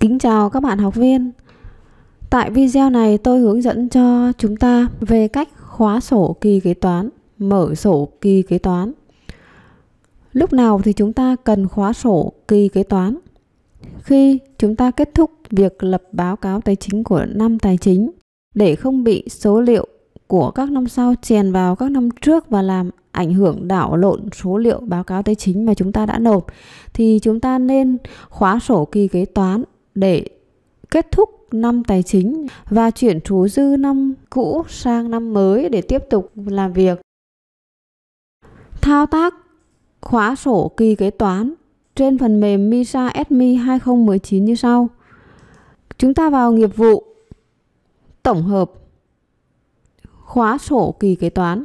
Kính chào các bạn học viên. Tại video này tôi hướng dẫn cho chúng ta về cách khóa sổ kỳ kế toán, mở sổ kỳ kế toán. Lúc nào thì chúng ta cần khóa sổ kỳ kế toán? Khi chúng ta kết thúc việc lập báo cáo tài chính của năm tài chính để không bị số liệu của các năm sau chèn vào các năm trước và làm ảnh hưởng đảo lộn số liệu báo cáo tài chính mà chúng ta đã nộp thì chúng ta nên khóa sổ kỳ kế toán để kết thúc năm tài chính và chuyển số dư năm cũ sang năm mới để tiếp tục làm việc. Thao tác khóa sổ kỳ kế toán trên phần mềm MISA SMI 2019 như sau. Chúng ta vào nghiệp vụ tổng hợp khóa sổ kỳ kế toán.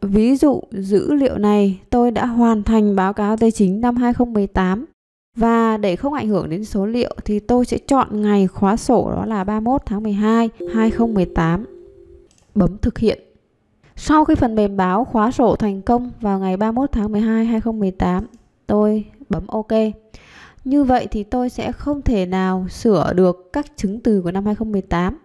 Ví dụ dữ liệu này tôi đã hoàn thành báo cáo tài chính năm 2018 và để không ảnh hưởng đến số liệu thì tôi sẽ chọn ngày khóa sổ đó là 31 tháng 12, 2018. Bấm thực hiện. Sau khi phần mềm báo khóa sổ thành công vào ngày 31 tháng 12, 2018, tôi bấm OK. Như vậy thì tôi sẽ không thể nào sửa được các chứng từ của năm 2018.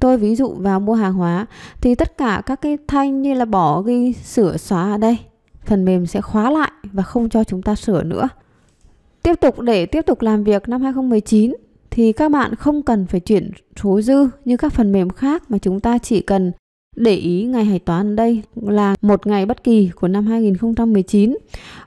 Tôi ví dụ vào mua hàng hóa thì tất cả các cái thanh như là bỏ ghi sửa xóa ở đây, phần mềm sẽ khóa lại và không cho chúng ta sửa nữa. Tiếp tục để tiếp tục làm việc năm 2019 thì các bạn không cần phải chuyển số dư như các phần mềm khác mà chúng ta chỉ cần để ý ngày hải toán đây là một ngày bất kỳ của năm 2019.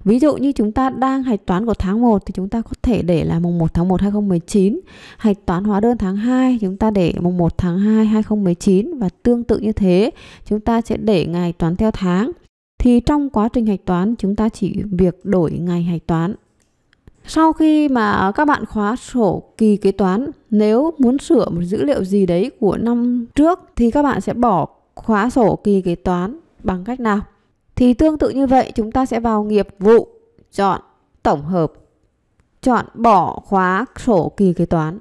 Ví dụ như chúng ta đang hải toán của tháng 1 thì chúng ta có thể để là mùng 1 tháng 1 2019. hải toán hóa đơn tháng 2 chúng ta để mùng 1 tháng 2 2019 và tương tự như thế chúng ta sẽ để ngày toán theo tháng. Thì trong quá trình hạch toán chúng ta chỉ việc đổi ngày hạch toán sau khi mà các bạn khóa sổ kỳ kế toán, nếu muốn sửa một dữ liệu gì đấy của năm trước thì các bạn sẽ bỏ khóa sổ kỳ kế toán bằng cách nào? Thì tương tự như vậy chúng ta sẽ vào nghiệp vụ, chọn tổng hợp, chọn bỏ khóa sổ kỳ kế toán.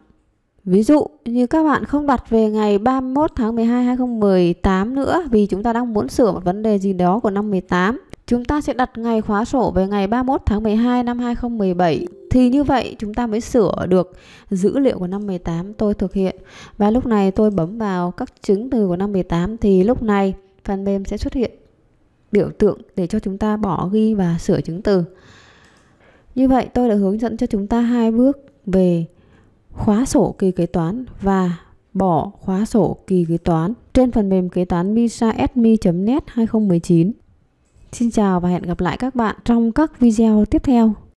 Ví dụ như các bạn không đặt về ngày 31 tháng 12 2018 nữa vì chúng ta đang muốn sửa một vấn đề gì đó của năm 18 Chúng ta sẽ đặt ngày khóa sổ về ngày 31 tháng 12 năm 2017 thì như vậy chúng ta mới sửa được dữ liệu của năm 18 tôi thực hiện. Và lúc này tôi bấm vào các chứng từ của năm 18 thì lúc này phần mềm sẽ xuất hiện biểu tượng để cho chúng ta bỏ ghi và sửa chứng từ. Như vậy tôi đã hướng dẫn cho chúng ta hai bước về khóa sổ kỳ kế toán và bỏ khóa sổ kỳ kế toán trên phần mềm kế toán misaadmi.net 2019. Xin chào và hẹn gặp lại các bạn trong các video tiếp theo.